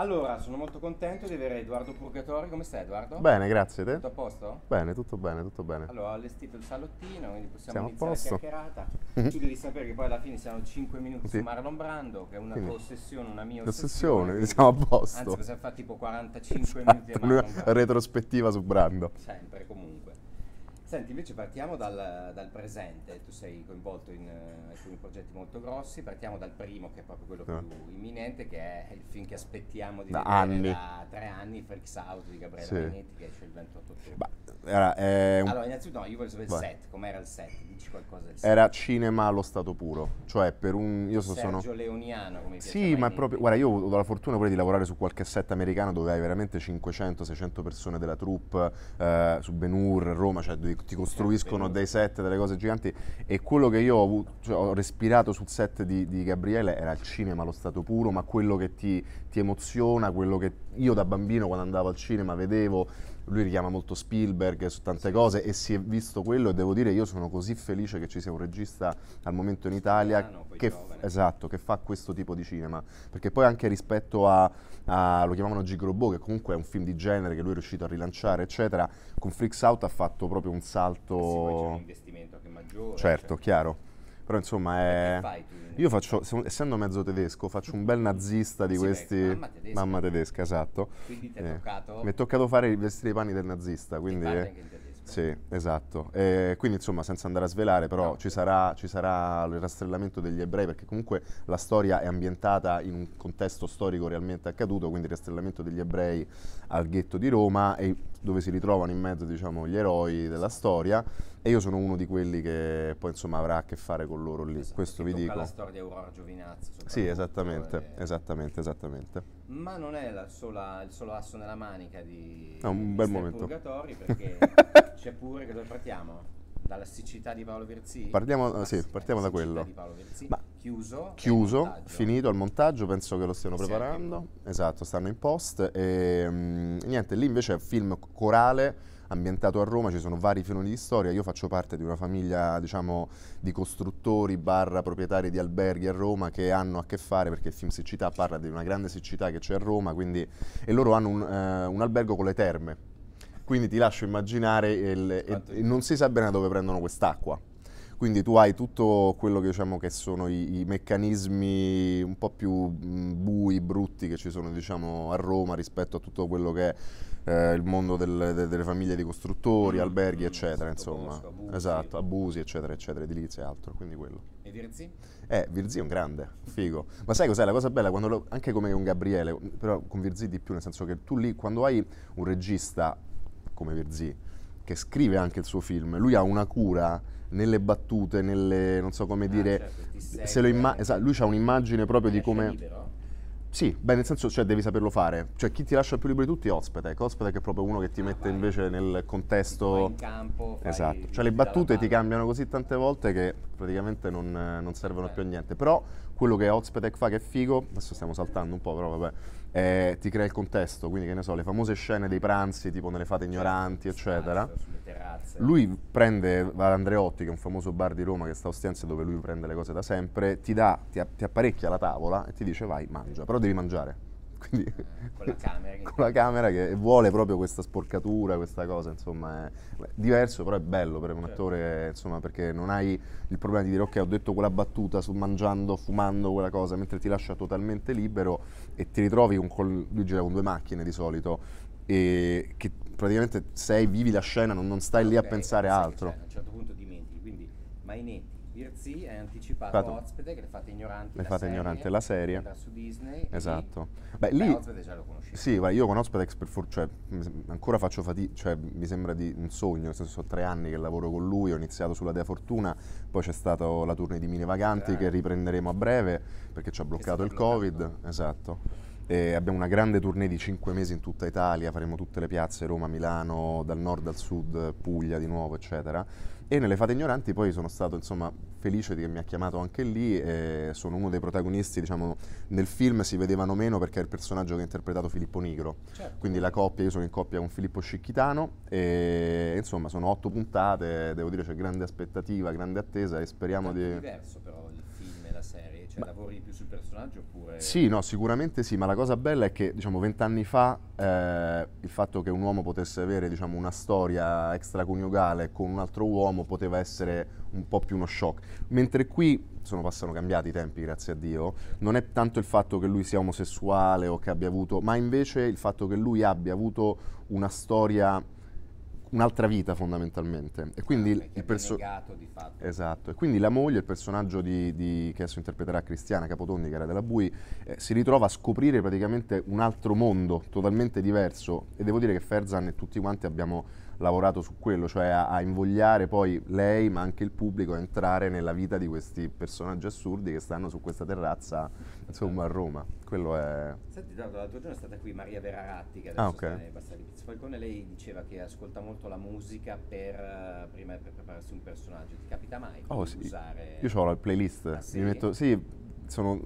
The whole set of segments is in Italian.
Allora, sono molto contento di avere Edoardo Purgatori. Come stai Edoardo? Bene, grazie. Te? Tutto a posto? Bene, tutto bene, tutto bene. Allora, ho allestito il salottino, quindi possiamo siamo iniziare la chiacchierata. Mhm. Tu devi sapere che poi alla fine siamo 5 minuti sì. su Marlon Brando, che è una quindi. tua ossessione, una mia ossessione. Quindi. siamo a posto. Anzi, possiamo fare tipo 45 esatto, minuti a Marlon Brando. Retrospettiva su Brando. Sempre, comunque. Senti, invece partiamo dal, dal presente, tu sei coinvolto in uh, alcuni progetti molto grossi, partiamo dal primo che è proprio quello no. Ah. più imminente, che è il film che aspettiamo di da anni. da tre anni, Freaks Out di Gabriele sì. Benetti, che esce il 28 ottobre. era, eh, allora, innanzitutto no, io voglio sapere il set, com'era il set, dici qualcosa del set. Era cinema allo stato puro, cioè per un... Io so, Sergio sono... Leoniano, come Sì, ma proprio... Guarda, io ho avuto la fortuna pure di lavorare su qualche set americano dove hai veramente 500-600 persone della troupe, eh, su Ben Hur, Roma, cioè dove ti costruiscono dei set, delle cose giganti e quello che io ho, avuto, cioè, ho respirato sul set di, di Gabriele era il cinema lo stato puro, ma quello che ti, ti emoziona, quello che io da bambino quando andavo al cinema vedevo, lui richiama molto Spielberg su tante cose e si è visto quello e devo dire io sono così felice che ci sia un regista al momento in Italia no, no, che, esatto, che, fa questo tipo di cinema, perché poi anche rispetto a, a lo chiamavano Gigrobo, che comunque è un film di genere che lui è riuscito a rilanciare eccetera, con Freaks Out ha fatto proprio un salto... Eh sì, poi c'è un investimento anche maggiore. Certo, cioè. chiaro. Però insomma è... io faccio, essendo mezzo tedesco, faccio un bel nazista di sì, questi... Beh, mamma, tedesca. mamma eh. tedesca. esatto. Quindi ti è eh. toccato... Mi è toccato fare, vestire i panni del nazista, quindi... Che sì, esatto. E quindi insomma, senza andare a svelare, però esatto. ci, sarà, ci, sarà, il rastrellamento degli ebrei, perché comunque la storia è ambientata in un contesto storico realmente accaduto, quindi il rastrellamento degli ebrei al ghetto di Roma, dove si ritrovano in mezzo diciamo, gli eroi della storia. E io sono uno di quelli che poi insomma avrà a che fare con loro lì. Esatto, Questo vi dico. la storia di Aurora Giovinazzo. Sì, eh. esattamente, esattamente, esattamente ma non è sola, il solo asso nella manica di, ah, un bel momento. Purgatori perché c'è pure che dove partiamo? Dalla siccità di Paolo Verzì. Partiamo, ah, sì, partiamo da quello. Ma chiuso, chiuso finito il montaggio, penso che lo stiano sì, preparando, esatto, stanno in post e mh, mm, niente, lì invece è un film corale ambientato a Roma, ci sono vari filoni di storia, io faccio parte di una famiglia diciamo di costruttori barra proprietari di alberghi a Roma che hanno a che fare perché il film Siccità parla di una grande siccità che c'è a Roma quindi, e loro hanno un, eh, un albergo con le terme, quindi ti lascio immaginare il, e, non si sa bene da dove prendono quest'acqua quindi tu hai tutto quello che diciamo che sono i, i meccanismi un po' più bui, brutti che ci sono diciamo a Roma rispetto a tutto quello che è eh, il mondo del, de, delle famiglie di costruttori, mm, alberghi, mm, eccetera, insomma. abusi. Esatto, abusi, eccetera, eccetera, edilizia e altro, quindi quello. E Virzi? Eh, Virzi è un grande, figo. Ma sai cos'è la cosa bella? Lo, anche come un Gabriele, però con Virzi di più, nel senso che tu lì, quando hai un regista come Virzi, che scrive anche il suo film, lui ha una cura nelle battute, nelle, non so come ah, dire, certo, se lo imma- eh. esa- lui ha un'immagine proprio di come... Libero. Sì, beh, nel senso, cioè, devi saperlo fare. Cioè, chi ti lascia più libero di tutti è Ospedec. Ospedec è proprio uno che ti ah, mette vai. invece nel contesto... In campo. Esatto. Cioè, le battute ti cambiano così tante volte che praticamente non, non servono eh. più a niente. Però quello che Ozpetek fa che è figo, adesso stiamo saltando un po', però vabbè, eh, ti crea il contesto, quindi che ne so, le famose scene dei pranzi, tipo nelle fate certo, ignoranti, eccetera. Lui prende Val Andreotti, che è un famoso bar di Roma che sta a Ostiense dove lui prende le cose da sempre, ti, dà, ti, ti apparecchia la tavola e ti dice vai, mangia, però devi mangiare quindi, eh, con la camera. Che... con la camera che vuole proprio questa sporcatura, questa cosa, insomma, è diverso, però è bello per un certo. attore, insomma, perché non hai il problema di dire ok, ho detto quella battuta su mangiando, fumando, quella cosa, mentre ti lascia totalmente libero e ti ritrovi con, col, lui gira con due macchine di solito, e che praticamente sei, vivi la scena, non, non stai okay, lì a pensare altro. a un certo punto dimentichi, quindi Mainetti Birzi è anticipato Vado. ospite che le fate ignorante le la fate serie, ignorante la serie su Disney esatto beh, lì Ospite già lo conoscevo sì guarda, io con Ospite Expert cioè, ancora faccio fatica cioè mi sembra di un sogno nel senso sono tre anni che lavoro con lui ho iniziato sulla Dea Fortuna poi c'è stata la tournée di Mine Vaganti che riprenderemo a breve perché ci ha bloccato il bloccato. covid esatto e abbiamo una grande tournée di 5 mesi in tutta Italia, faremo tutte le piazze, Roma, Milano, dal nord al sud, Puglia di nuovo, eccetera e nelle Fate Ignoranti poi sono stato insomma felice che mi ha chiamato anche lì, eh, sono uno dei protagonisti, diciamo, nel film si vedevano meno perché è il personaggio che ha interpretato Filippo Nigro, certo. quindi la coppia, io sono in coppia con Filippo Scicchitano e insomma sono otto puntate, devo dire c'è grande aspettativa, grande attesa e speriamo di... È diverso però il cioè, lavori più sul personaggio oppure... Sì, no, sicuramente sì, ma la cosa bella è che, diciamo, vent'anni fa eh, il fatto che un uomo potesse avere, diciamo, una storia extraconiugale con un altro uomo poteva essere un po' più uno shock. Mentre qui sono passano cambiati i tempi, grazie a Dio, non è tanto il fatto che lui sia omosessuale o che abbia avuto, ma invece il fatto che lui abbia avuto una storia un'altra vita fondamentalmente. E quindi ah, il legato, di fatto. Esatto. E quindi la moglie, il personaggio di, di, che adesso interpreterà Cristiana Capotondi, che era della Bui, eh, si ritrova a scoprire praticamente un altro mondo totalmente diverso. E devo dire che Ferzan e tutti quanti abbiamo lavorato su quello, cioè a, a, invogliare poi lei ma anche il pubblico a entrare nella vita di questi personaggi assurdi che stanno su questa terrazza insomma a certo. Roma. Quello è... Senti, Dado, l'altro giorno è stata qui Maria Veraratti che ah, adesso ah, okay. sta nei Bassari Falcone, lei diceva che ascolta molto la musica per, eh, prima per prepararsi un personaggio, ti capita mai oh, sì. usare... Io ho la playlist, ah, sì? mi metto... Sì, sono...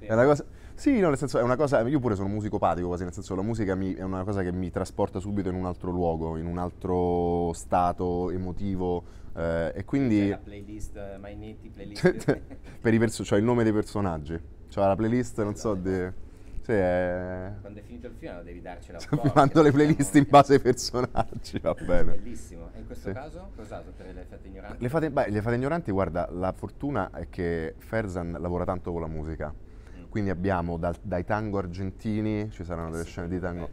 Eh, è una cosa... Sì, no, nel senso è una cosa, io pure sono musicopatico quasi, nel senso la musica mi, è una cosa che mi trasporta subito in un altro luogo, in un altro stato emotivo eh, e quindi... C'è la playlist, uh, eh, My Native playlist. per i perso- cioè il nome dei personaggi, cioè la playlist, non so, di... Cioè, Quando è finito il film devi darci la Sto filmando le playlist in base ai personaggi, va bene. Bellissimo. E in questo sì. caso cos'altro per le fate ignoranti? Le fate, beh, le fate ignoranti, guarda, la fortuna è che Ferzan lavora tanto con la musica. Mm. Quindi abbiamo dal, dai tango argentini, ci saranno delle sì, scene di tango,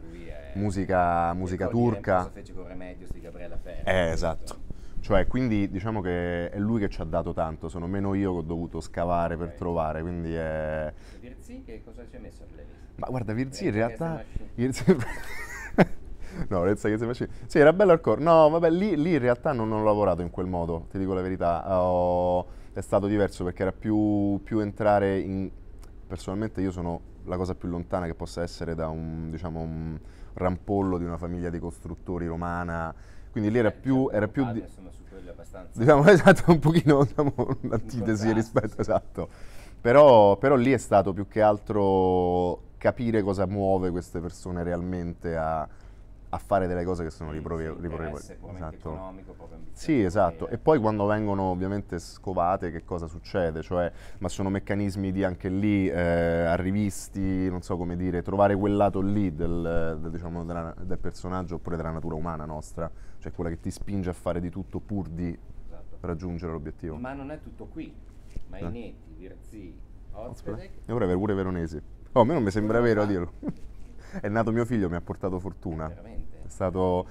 musica, musica turca. Cosa fece con Remedios di Gabriella Ferri. Eh, esatto. Cioè, quindi diciamo che è lui che ci ha dato tanto, sono meno io che ho dovuto scavare per trovare, quindi è... Virzi che cosa ci ha messo a liste? Ma guarda, Virzì in realtà... no, Renza che si faceva. Sì, era bello al core. No, vabbè, lì, lì in realtà non, non, ho lavorato in quel modo, ti dico la verità. Oh, è stato diverso perché era più, più, entrare in... Personalmente io sono la cosa più lontana che possa essere da un, diciamo, un rampollo di una famiglia di costruttori romana quindi lì era eh, più... Esatto, era più di... Diciamo, esatto, un pochino diciamo, un'antitesi rispetto, esatto. Però, però lì è stato più che altro capire cosa muove queste persone realmente a, a fare delle cose che sono riprovevoli. Esatto. Sì, esatto. E poi quando vengono ovviamente scovate che cosa succede? Cioè, ma sono meccanismi di anche lì eh, arrivisti, non so come dire, trovare quel lato lì del, del, diciamo, della, del personaggio oppure della natura umana nostra cioè quella che ti spinge a fare di tutto pur di esatto. raggiungere l'obiettivo. Ma non è tutto qui, Mainetti, eh. Virzì, Ozpedec. E ora pure Veronesi. Oh, a me non mi sembra vero a dirlo. è nato mio figlio, mi ha portato fortuna. Veramente. È stato...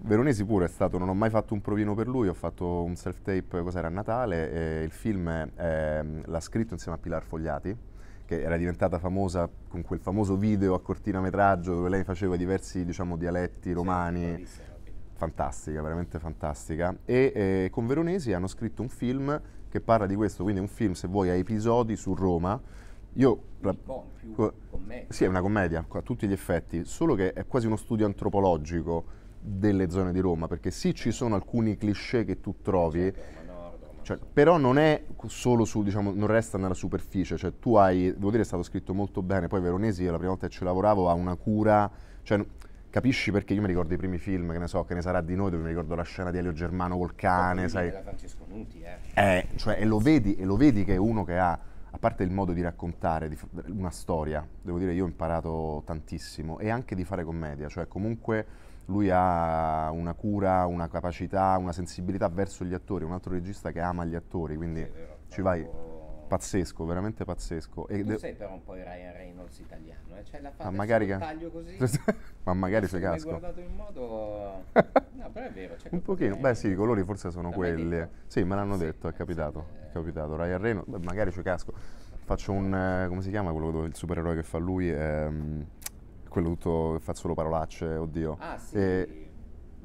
Veronesi pure è stato, non ho mai fatto un provino per lui, ho fatto un self-tape, cos'era, a Natale, e il film eh, l'ha scritto insieme a Pilar Fogliati, che era diventata famosa con quel famoso video a cortina metraggio dove lei faceva diversi diciamo, dialetti romani. Sì, fantastica, veramente fantastica, e eh, con Veronesi hanno scritto un film che parla di questo, quindi un film, se vuoi, a episodi su Roma. Io, la, co- sì, è una commedia, a tutti gli effetti, solo che è quasi uno studio antropologico delle zone di Roma, perché sì ci sono alcuni cliché che tu trovi, cioè, però non è solo su, diciamo, non resta nella superficie, cioè tu hai, devo dire è stato scritto molto bene, poi Veronesi io la prima volta che ci lavoravo ha una cura, cioè, capisci perché io mi ricordo i primi film, che ne so, che ne sarà di noi, dove mi ricordo la scena di Elio Germano col cane, sai. Era Francesco Nuti, eh. eh cioè, e lo vedi, e lo vedi che è uno che ha, a parte il modo di raccontare di, una storia, devo dire, io ho imparato tantissimo, e anche di fare commedia, cioè comunque lui ha una cura, una capacità, una sensibilità verso gli attori, un altro regista che ama gli attori, quindi sì, ci vai pazzesco, veramente pazzesco. E tu de- sei però un po' il Ryan Reynolds italiano, eh? cioè la fa ah, magari che... taglio così. ma magari se casco. Mi guardato in modo... no, però è vero. Cioè un pochino, beh sì, i colori forse sono quelli. Eh. Sì, me l'hanno sì, detto, è eh, capitato, sì, eh. è capitato. Ryan Reynolds, beh, magari ci casco. Faccio un, eh, come si chiama quello dove il supereroe che fa lui? Ehm, quello tutto che fa solo parolacce, oddio. Ah sì. E...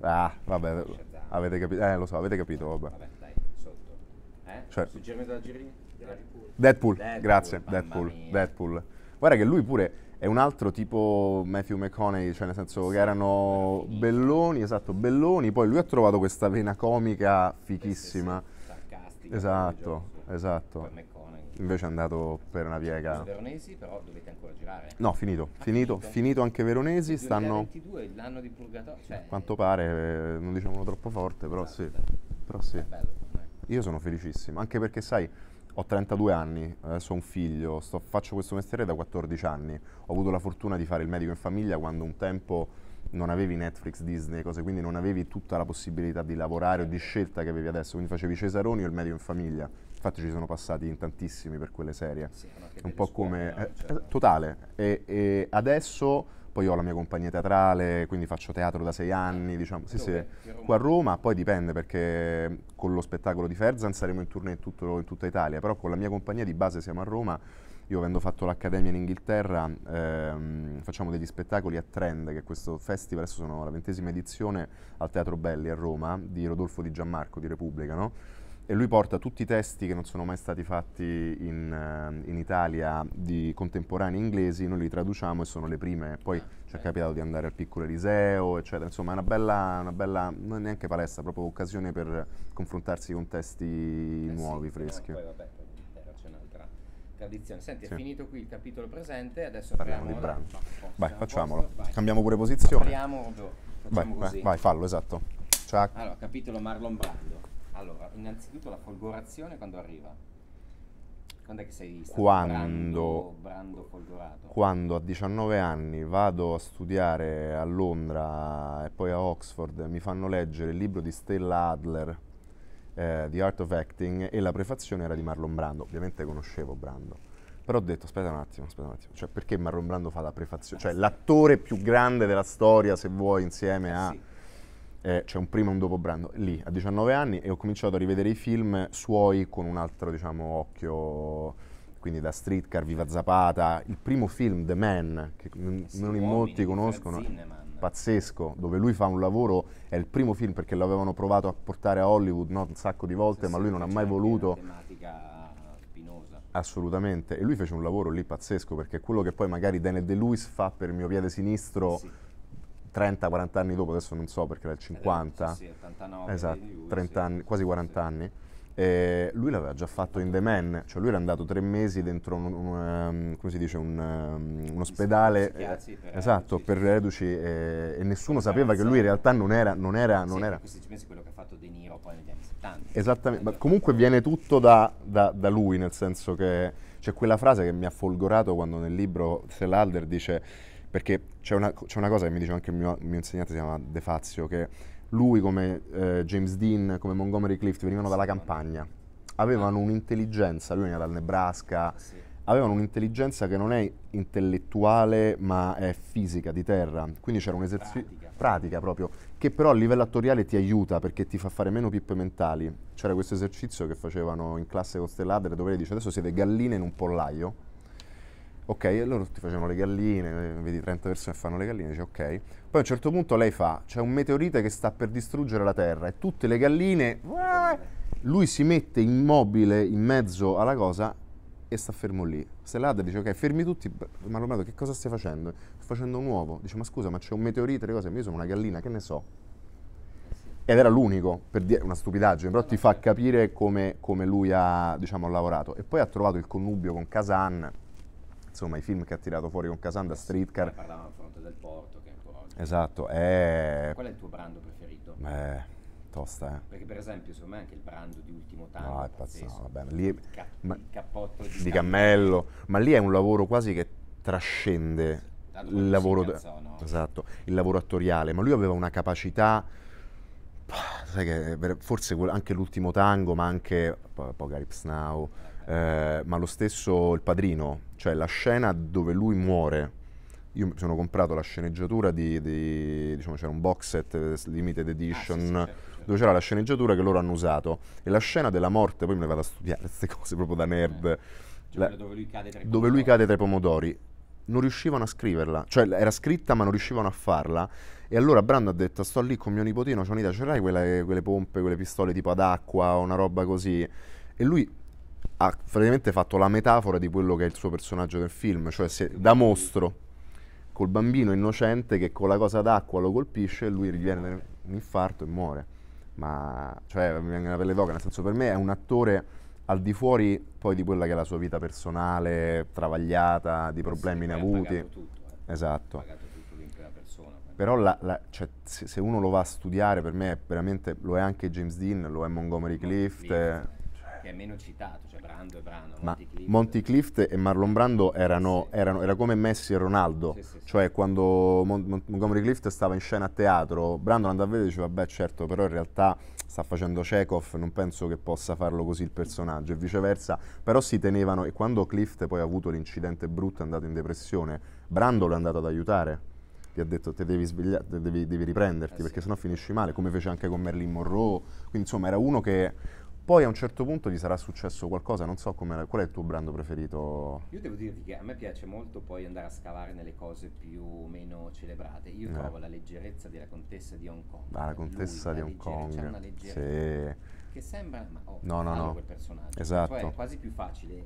ah, vabbè, avete capito, eh lo so, avete capito, vabbè. Vabbè, dai, sotto. Eh? Certo. Suggerimento da Girini? Deadpool. Deadpool. Deadpool. grazie, Deadpool. Deadpool. Guarda che lui pure è un altro tipo Matthew McConaughey, cioè nel senso sì, che erano bellini. Belloni, esatto, Belloni, poi lui ha trovato questa vena comica fichissima. Sarcastica. Esatto, esatto. Invece è andato per una piega. Veronesi però dovete ancora girare. No, finito, ah, finito, finito, finito anche Veronesi, stanno... 2022, l'anno di purgatorio. Cioè... A quanto pare, eh, non diciamolo troppo forte, però esatto. sì. Però sì. Bello, io sono felicissimo, anche perché sai ho 32 anni, eh, sono un figlio, sto, faccio questo mestiere da 14 anni. Ho avuto la fortuna di fare il medico in famiglia quando un tempo non avevi Netflix, Disney, cose, quindi non avevi tutta la possibilità di lavorare o di scelta che avevi adesso, quindi facevi Cesaroni o il medico in famiglia. Infatti ci sono passati in tantissimi per quelle serie. Sì, un po' come... Scuole, eh, cioè, totale. E, e adesso poi ho la mia compagnia teatrale, quindi faccio teatro da sei anni, diciamo, sì, sì, Roma. qua a Roma, poi dipende perché con lo spettacolo di Ferzan saremo in tournée in, tutto, in tutta Italia, però con la mia compagnia di base siamo a Roma, io avendo fatto l'accademia in Inghilterra ehm, facciamo degli spettacoli a Trend, che è questo festival, adesso sono la ventesima edizione al Teatro Belli a Roma, di Rodolfo Di Gianmarco di Repubblica, no? e lui porta tutti i testi che non sono mai stati fatti in, eh, in Italia di contemporanei inglesi, noi li traduciamo e sono le prime, poi ah, ci è capitato di andare al piccolo Eliseo, eccetera, insomma è una bella, una bella non neanche palestra, proprio occasione per confrontarsi con testi eh nuovi, sì, eh, freschi. No, poi vabbè, c'è un'altra tradizione. Senti, sì. è finito qui il capitolo presente, adesso parliamo di brano. vai, facciamolo, vai. cambiamo pure posizione. Parliamo, boh, facciamo vai, così. vai, fallo, esatto. Ciao. Allora, capitolo Marlon Brando. Allora, innanzitutto la folgorazione quando arriva? Quando è che sei stato quando, brando, brando folgorato? Quando a 19 anni vado a studiare a Londra e poi a Oxford, mi fanno leggere il libro di Stella Adler, eh, The Art of Acting, e la prefazione era di Marlon Brando. Ovviamente conoscevo Brando. Però ho detto, aspetta un attimo, aspetta un attimo, cioè perché Marlon Brando fa la prefazione? Cioè l'attore più grande della storia, se vuoi, insieme eh a... Sì eh, c'è un prima e un dopo Brando, lì a 19 anni e ho cominciato a rivedere i film suoi con un altro diciamo, occhio, quindi da Streetcar, Viva Zapata, il primo film The Man, che non eh in molti conoscono, pazzesco, dove lui fa un lavoro, è il primo film perché l'avevano provato a portare a Hollywood no, un sacco di volte, sì, ma lui non ha mai voluto... Assolutamente, e lui fece un lavoro lì pazzesco perché quello che poi magari Daniel De Lewis fa per il mio piede sinistro sì 30-40 anni dopo, adesso non so perché era il 50, eh, sì, 89, esatto, lui, sì. anni, quasi 40 sì. anni, eh, lui l'aveva già fatto in The Man, cioè lui era andato tre mesi dentro un, un, un, ehm, dice, un ehm, ospedale per esatto, reduci, per reduci e, e nessuno sapeva che lui in realtà non era... Non era, non sì, era. Questi mesi quello che ha fatto De Niro poi negli anni 70. Esattamente, ma comunque viene tutto da, da, da lui, nel senso che c'è quella frase che mi ha folgorato quando nel libro Selalder dice perché c'è una, c'è una, cosa che mi diceva anche il mio, il mio, insegnante, si chiama De Fazio, che lui come eh, James Dean, come Montgomery Clift venivano dalla campagna, avevano ah. un'intelligenza, lui veniva dal Nebraska, ah, sì. avevano un'intelligenza che non è intellettuale ma è fisica, di terra, quindi c'era un esercizio pratica. pratica. proprio, che però a livello attoriale ti aiuta perché ti fa fare meno pippe mentali. C'era questo esercizio che facevano in classe con Stelladre dove lei dice adesso siete galline in un pollaio Ok, loro tutti facevano le galline, vedi 30 persone fanno le galline, dice ok. Poi a un certo punto lei fa, c'è un meteorite che sta per distruggere la Terra e tutte le galline... Lui si mette immobile in mezzo alla cosa e sta fermo lì. Stellada dice ok, fermi tutti, ma Romano che cosa stai facendo? Sto facendo un uovo. Dice ma scusa, ma c'è un meteorite, le cose, io sono una gallina, che ne so. Ed era l'unico, per dire una stupidaggine, però ti fa capire come, come lui ha diciamo, lavorato. E poi ha trovato il connubio con Kazan, insomma i film che ha tirato fuori con Casanda, Streetcar. Sì, parlavamo al fronte del porto che è ancora oggi. Esatto. È... Qual è il tuo brando preferito? Eh, tosta, eh. Perché per esempio secondo me anche il brando di Ultimo Tango. Ah, è pazzesco, vabbè. Lì, il, ca- ma... il cappotto di, di cammello. Ma lì è un lavoro quasi che trascende sì, il lavoro... Cazzo, no? Esatto, il lavoro attoriale. Ma lui aveva una capacità sai che forse anche l'ultimo tango, ma anche Apocalypse Now, eh. Eh, ma lo stesso Il Padrino, cioè la scena dove lui muore. Io mi sono comprato la sceneggiatura di, di diciamo, c'era un box set eh, limited edition ah, sì, sì, certo, certo. dove c'era la sceneggiatura che loro hanno usato e la scena della morte, poi me ne vado a studiare queste cose proprio da nerd. Eh, cioè, la, dove, lui cade, dove lui cade tra i pomodori non riuscivano a scriverla, cioè era scritta ma non riuscivano a farla. E allora Brando ha detto: Sto lì con mio nipotino, c'è un'idea, ce l'hai quelle, quelle, pompe, quelle pistole tipo ad acqua o una roba così. E lui ha praticamente fatto la metafora di quello che è il suo personaggio del film, cioè se, da mostro col bambino innocente che con la cosa d'acqua lo colpisce e lui riviene un infarto e muore. Ma cioè mi viene la pelle d'oca, nel senso per me è un attore al di fuori poi di quella che è la sua vita personale, travagliata, di problemi sì, inavuti. Ha tutto, eh. Esatto. tutto l'intera persona. Però la, la, cioè, se, uno lo va a studiare, per me è veramente lo è anche James Dean, lo è Montgomery Clift, eh, Clift che è meno citato, cioè Brando e Brando. Ma Monty Clift e Marlon Brando erano, sì. erano era come Messi e Ronaldo, sì, sì, cioè quando Mon- Mon- Montgomery Clift stava in scena a teatro, Brando andava a vedere e diceva beh, certo, però in realtà sta facendo Chekhov, non penso che possa farlo così il personaggio e viceversa, però si tenevano e quando Clift poi ha avuto l'incidente brutto è andato in depressione, Brando l'è andato ad aiutare ti ha detto te devi, sveglia- devi, devi riprenderti eh, perché sì. sennò finisci male, come fece anche con Merlin Monroe. Quindi insomma era uno che poi a un certo punto gli sarà successo qualcosa, non so qual è il tuo brand preferito. Io devo dirti che a me piace molto poi andare a scavare nelle cose più o meno celebrate. Io eh. trovo la leggerezza della contessa di Hong Kong. Ah, la contessa Lui, di Hong Kong. C'è una leggerezza sì. che sembra ma oh, no, no, no. quel personaggio. Esatto. Cioè è quasi più facile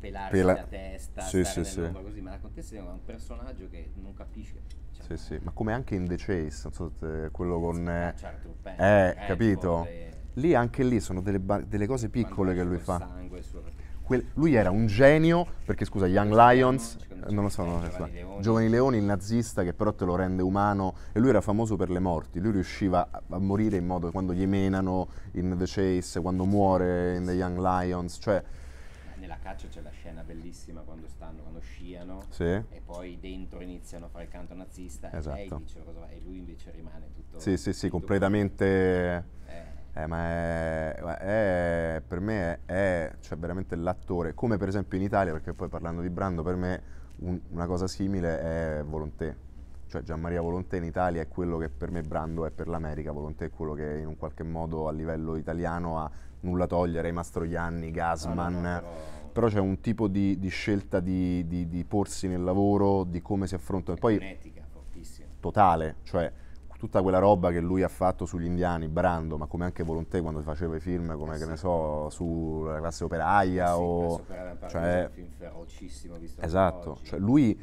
pelarsi Pela- la testa, sì, sì, sì. così, ma la contessa di Hong Kong è un personaggio che non capisce. Cioè, sì, sì, ma come anche in The Chase, so quello con... Eh, ah, eh, eh, capito? Le, lì anche lì sono delle, ba- delle cose piccole che lui fa. Sangue, Quel, lui era un genio, perché scusa, Young Lions, non lo so, non lo so Giovani, Leoni. Giovani Leoni, il nazista che però te lo rende umano, e lui era famoso per le morti, lui riusciva a, morire in modo quando gli menano in The Chase, quando muore in The Young Lions, cioè... Nella caccia c'è la scena bellissima quando stanno, quando sciano sì. e poi dentro iniziano a fare il canto nazista esatto. e, dice, e lui invece rimane tutto... Sì, sì, sì, completamente... Eh eh, ma è, è, per me è, cioè, veramente l'attore, come per esempio in Italia, perché poi parlando di Brando, per me un, una cosa simile è Volonté. Cioè Gianmaria Volonté in Italia è quello che per me Brando è per l'America, Volonté è quello che in un qualche modo a livello italiano ha nulla a togliere ai Mastroianni, Gasman. Ah, no, no, no, però... c'è un tipo di, di scelta di, di, di, porsi nel lavoro, di come si affrontano. Poi, un'etica fortissima. Totale, cioè tutta quella roba che lui ha fatto sugli indiani, Brando, ma come anche Volonté quando faceva i film, come eh sì. che ne so, sulla classe operaia eh sì, o... Classe cioè, è un eh, film ferocissimo visto Esatto, cioè lui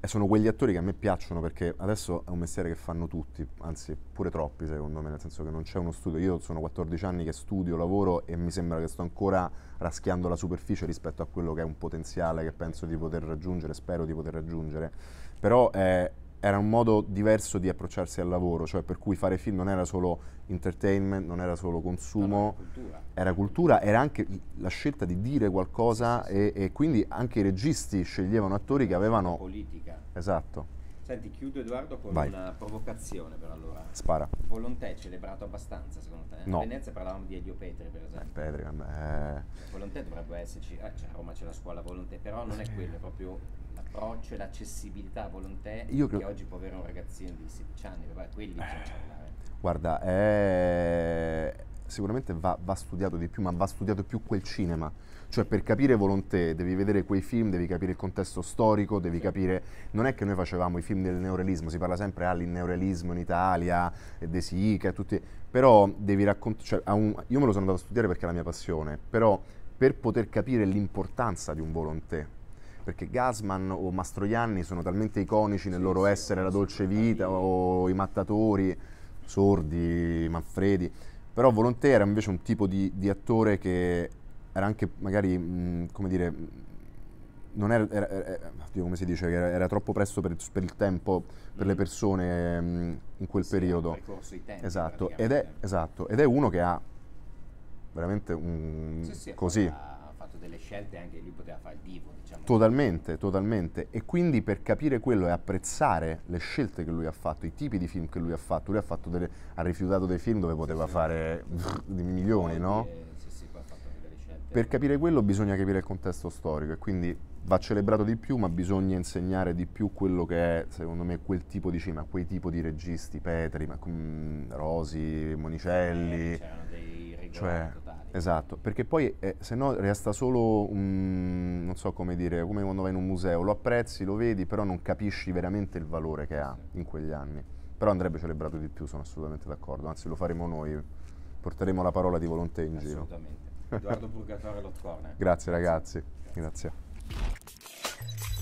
eh, sono quegli attori che a me piacciono perché adesso è un mestiere che fanno tutti, anzi pure troppi secondo me, nel senso che non c'è uno studio. Io sono 14 anni che studio, lavoro e mi sembra che sto ancora raschiando la superficie rispetto a quello che è un potenziale che penso di poter raggiungere, spero di poter raggiungere. Però è, eh, era un modo diverso di approcciarsi al lavoro, cioè per cui fare film non era solo entertainment, non era solo consumo, era cultura. era, cultura. era anche la scelta di dire qualcosa e, e, quindi anche i registi sceglievano attori che avevano... Politica. Esatto. Senti, chiudo Edoardo con Vai. una provocazione per allora. Spara. Volontè celebrato abbastanza secondo te? No. A Venezia parlavamo di Elio Petri per esempio. Eh, Petri, vabbè. Eh. Cioè, Volontè dovrebbe esserci, eh, cioè a Roma c'è la scuola Volontè, però non è eh. quello, è proprio l'approccio e l'accessibilità a volontè Io che oggi può avere un ragazzino di 16 anni, vabbè, quelli bisogna eh, Guarda, eh, sicuramente va, va, studiato di più, ma va studiato più quel cinema. Cioè per capire Volontè devi vedere quei film, devi capire il contesto storico, devi sì. capire... Non è che noi facevamo i film del neorealismo, si parla sempre all'inneorealismo ah, in Italia, De Sica, tutti... Però devi raccontare... Cioè, un... Io me lo sono andato a studiare perché è la mia passione, però per poter capire l'importanza di un Volontè, perché Gasman o Mastroianni sono talmente iconici nel loro essere la dolce vita o i mattatori, sordi, Manfredi, però Volonté era invece un tipo di, di attore che era anche magari, mh, come dire, non era, era, era, come si dice, era, era troppo presto per, per, il tempo, per le mm. persone mh, in quel sì, periodo. Tempi, esatto. Ed è, esatto, ed è uno che ha veramente un... Sì, sì, così. Ha delle scelte anche lui poteva fare il divo. Diciamo. Totalmente, totalmente. E quindi per capire quello e apprezzare le scelte che lui ha fatto, i tipi di film che lui ha fatto, lui ha, fatto delle, ha rifiutato dei film dove poteva sì, fare sì. milioni, no? Per capire quello bisogna capire il contesto storico e quindi va celebrato di più, ma bisogna insegnare di più quello che è, secondo me, quel tipo di cinema, quei tipo di registi, Petri, Rosi, Monicelli. Eh, cioè, Esatto, perché poi eh, se no resta solo un, non so come dire, come quando vai in un museo, lo apprezzi, lo vedi, però non capisci veramente il valore che ha in quegli anni. Però andrebbe celebrato di più, sono assolutamente d'accordo, anzi lo faremo noi, porteremo la parola di volontà in giro. Assolutamente. Edoardo Burgatore Lotcorne. Grazie ragazzi, grazie. grazie.